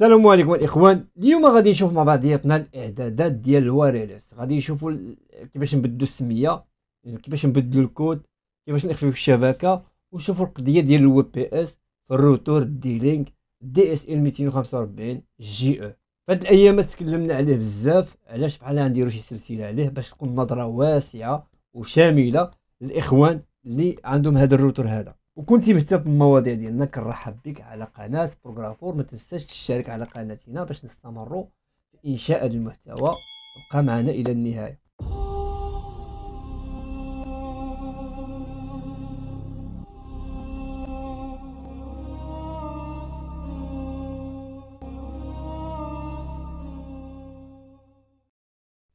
السلام عليكم الاخوان اليوم غادي نشوف مع بعضياتنا الاعدادات ديال الواريرس غادي نشوفوا كيفاش نبدلوا السميه كيفاش نبدلوا الكود كيفاش نخفيو الشبكه ونشوفوا القضيه ديال الوي بي اس في الروتور لينك دي اس ال 245 جي او فهاد الايام تكلمنا عليه بزاف علاش بحال نديروا شي سلسله عليه باش تكون نظره واسعه وشامله للاخوان اللي عندهم هذا الروتور هذا وكنتي مهتم بالمواضيع ديالنا كنرحب بك على قناه بروغرافور ما تنساش تشترك على قناتنا باش نستمروا في انشاء هذا المحتوى ابقى معنا الى النهايه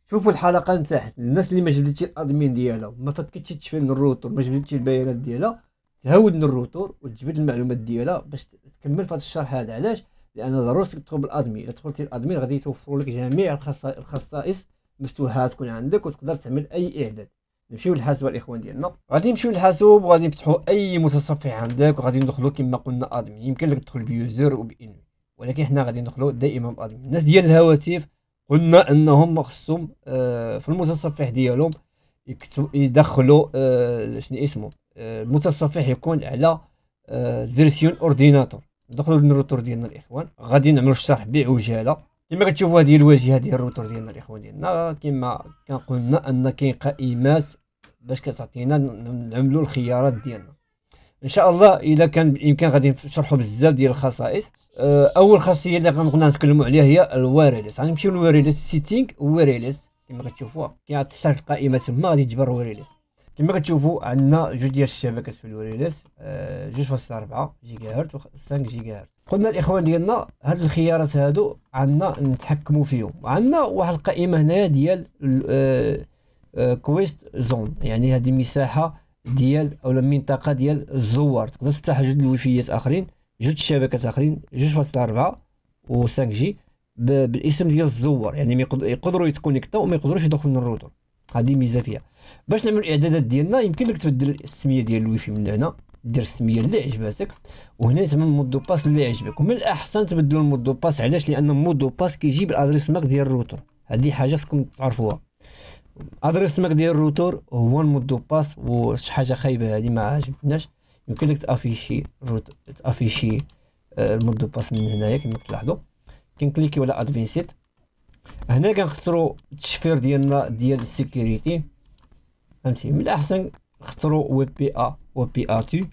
شوفوا الحلقه من الناس اللي ما جبدتش الادمين ديالها ما فكتش تشفن الروتور ما جبدتش البيانات ديالها تهود من الروتور وتجبد المعلومات ديالها باش تكمل في هذا الشرح هذا علاش لان ضروري تدخل بالادمي الا دخلتي الادمي غادي يتوفروا لك جميع الخصائص مفتوحه تكون عندك وتقدر تعمل اي اعداد نمشيو للحاسوب الاخوان ديالنا غادي نمشيو للحاسوب وغادي نفتحوا اي متصفح عندك وغادي ندخلوا كما قلنا ادمي يمكن لك تدخل بيوزر وبانمي ولكن حنا غادي ندخلوا دائما بادمي الناس ديال الهواتف قلنا انهم خصهم آه، في المتصفح ديالهم يكتبوا يدخلوا آه، شنو اسمه المتصفح آه، يكون على فيرسيون آه، اورديناتور دخلوا للروتور ديالنا الاخوان غادي نعملوا الشرح بعجاله كما كتشوفوا هذه الواجهه ديال الروتور ديالنا الاخوان ديالنا كما كان قلنا ان كاين قائمات باش كتعطينا نعملوا الخيارات ديالنا ان شاء الله الا كان بامكان غادي نشرحوا بزاف ديال الخصائص آه، اول خاصيه اللي غنبغيو نتكلموا عليها هي الوايرلس غنمشيو للوايرلس سيتينغ وايرلس كما كتشوفوا كيعطي تسجل تما غادي تجبر وايرلس كما كتشوفوا عندنا جوج ديال الشبكات في الوريلس آه، جوج فاصلة ربعة جيجا هرت و خمسة جيجا هرت قلنا الاخوان ديالنا هاد الخيارات هادو عندنا نتحكموا فيهم عندنا واحد القائمه هنايا ديال آه، آه، كويست زون يعني هادي مساحه ديال اولا منطقه ديال الزوار تقدر تفتح جوج الويفيات اخرين جوج شبكات اخرين جوج فاصلة ربعة و 5 جي بالاسم ديال الزوار يعني ميقدرو يتكونيكتاو وميقدروش يدخلو من الروتر هذه ميزه فيها باش نعملو الاعدادات ديالنا يمكن لك تبدل السميه ديال الويفي من هنا دير السميه اللي عجباتك وهنا تما مودو باس اللي عجبك ومن الاحسن تبدلوا المودو باس علاش لان مودو باس كيجيب الادريس ماك ديال الروتور هذه حاجه خصكم تعرفوها ادريس ماك ديال الروتور هو المودو باس وشي حاجه خايبه هذه ما عجبتناش يمكن لك تافيشي روت تافيشي آه، المودو باس من هنايا كما كتلاحظوا كنكليكيو على ادفينسيت هنا كنخسرو التشفير ديالنا ديال السيكوريتي فهمتي من الاحسن نختارو وي بي ا وي بي ا تي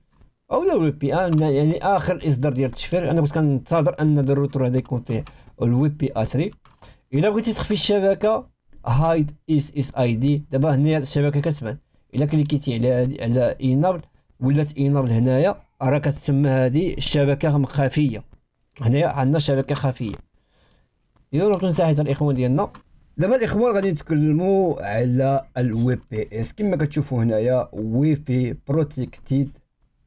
او لا وي بي ا يعني اخر اصدار ديال التشفير انا كنت كنتظر ان هذا الروتور هذا يكون فيه الوي بي ا 3 الا بغيتي تخفي الشبكه هايد اس اس اي دي دابا هنا الشبكه كتبان الا كليكيتي على على اينابل ولات اينابل هنايا راه كتسمى هذه الشبكه مخفيه هنايا عندنا شبكه خفيه الى رحتو نساعد الاخوان ديالنا دابا الاخوان غادي نتكلموا على الوي بي اس كما كتشوفوا هنايا وي في بروتيكتيد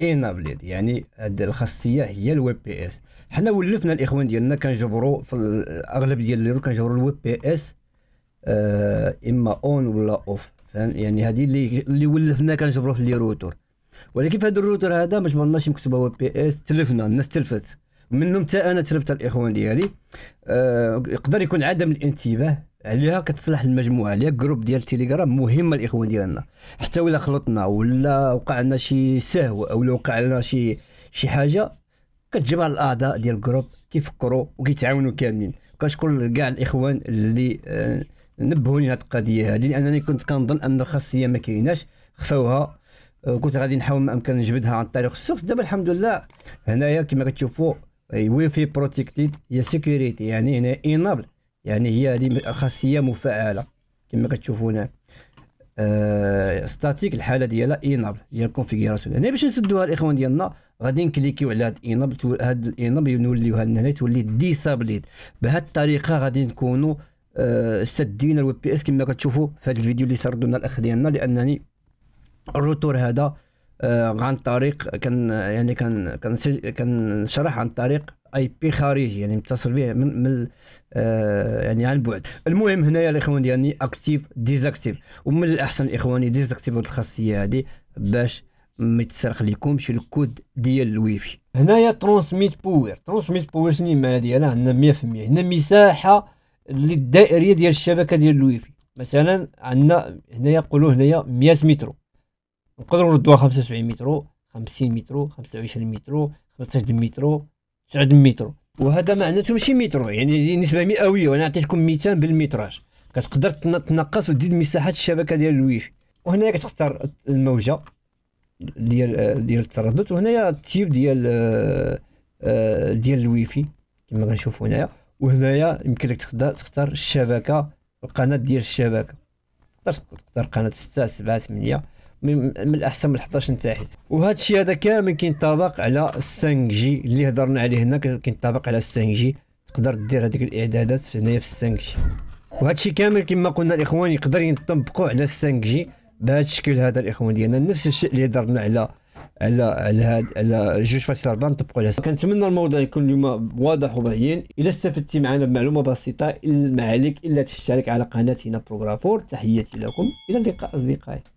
انابليد يعني هذه الخاصيه هي الويب بي اس حنا ولفنا الاخوان ديالنا كنجبروا في الاغلب ديال اللي كنجبروا الويب بي اس آه اما اون ولا اوف يعني هذه اللي اللي ولفنا كنجبروا في لي روتور ولكن في هذا الروتور هذا ما جبرناش مكتوبه وي بي اس تلفنا الناس تلفت منهم حتى انا تربت الاخوان ديالي آه، يقدر يكون عدم الانتباه عليها كتصلح المجموعه عليها الجروب ديال التليجرام مهمه الاخوان ديالنا حتى ولا خلطنا ولا وقع لنا شي سهو او وقع لنا شي شي حاجه كتجمع الاعضاء ديال الجروب كيفكروا وكيتعاونوا كاملين كنشكر كاع الاخوان اللي آه، نبهوني هذه القضيه هذه لانني كنت كنظن ان الخاصيه ما كايناش خفاوها كنت آه، غادي نحاول ما امكن نجبدها عن طريق السوق دابا الحمد لله هنايا كما كتشوفوا اي وين في بروتيكتيد هي سيكوريتي يعني هنا انابل يعني هي هذه خاصيه مفعله كما كتشوفوا هنا ستاتيك آه، الحاله ديالها انابل هي الكونفيغوراسيون هنا باش نسدوها الاخوان ديالنا غادي نكليكيو على هاد انابل هاد الانابل نوليوها هنا تولي ديسابليد بهاد الطريقه غادي نكونوا آه، سدينا الويب بي اس كما كتشوفوا في هذا الفيديو اللي سردنا الاخ ديالنا لانني الروتور هذا آه، عن طريق كان يعني كان كان شرح عن طريق اي بي خارجي يعني متصل به من, من آه يعني عن بعد المهم هنايا الاخوان ديالي اكتيف ديزاكتيف ومن الاحسن اخواني هذه الخاصيه هذه باش ما يتسرق لكمش الكود ديال الويفي هنايا ترانسميت باور ترانسميت باور شنو المعنى ديالها عندنا 100% هنا مساحه للدائريه ديال الشبكه ديال الويفي مثلا عندنا هنايا نقولوا هنايا 100 متر نقدروا نردوها 75 متر 50 متر 25 متر 15 متر 9 متر وهذا معناته ماشي متر يعني نسبه مئويه وانا عطيتكم مثال بالمتراج كتقدر تنقص وتزيد مساحه الشبكه ديال الويفي وهنايا كتختار الموجه ديال ديال التردد وهنايا التيب ديال آه، ديال الويفي كما غنشوفوا هنايا وهنايا يمكن لك تختار الشبكه القناه ديال الشبكه تقدر تختار قناه 6 7 8 من الاحسن من 11 تحت حيت وهذا الشيء هذا كامل كينطبق على 5 جي اللي هضرنا عليه هنا كينطبق على 5 جي تقدر دير هذيك الاعدادات هنايا في 5 جي وهذا الشيء كامل كما قلنا الاخوان يقدر ينطبقوا على 5 جي بهذا الشكل هذا الاخوان ديالنا نفس الشيء اللي هضرنا على على على هاد على جوج فاصلة أربعة نطبقوا عليها كنتمنى الموضوع يكون اليوم واضح وبين إذا استفدتي معنا بمعلومة بسيطة ما عليك إلا تشترك على قناتنا بروغرافور تحياتي لكم إلى اللقاء أصدقائي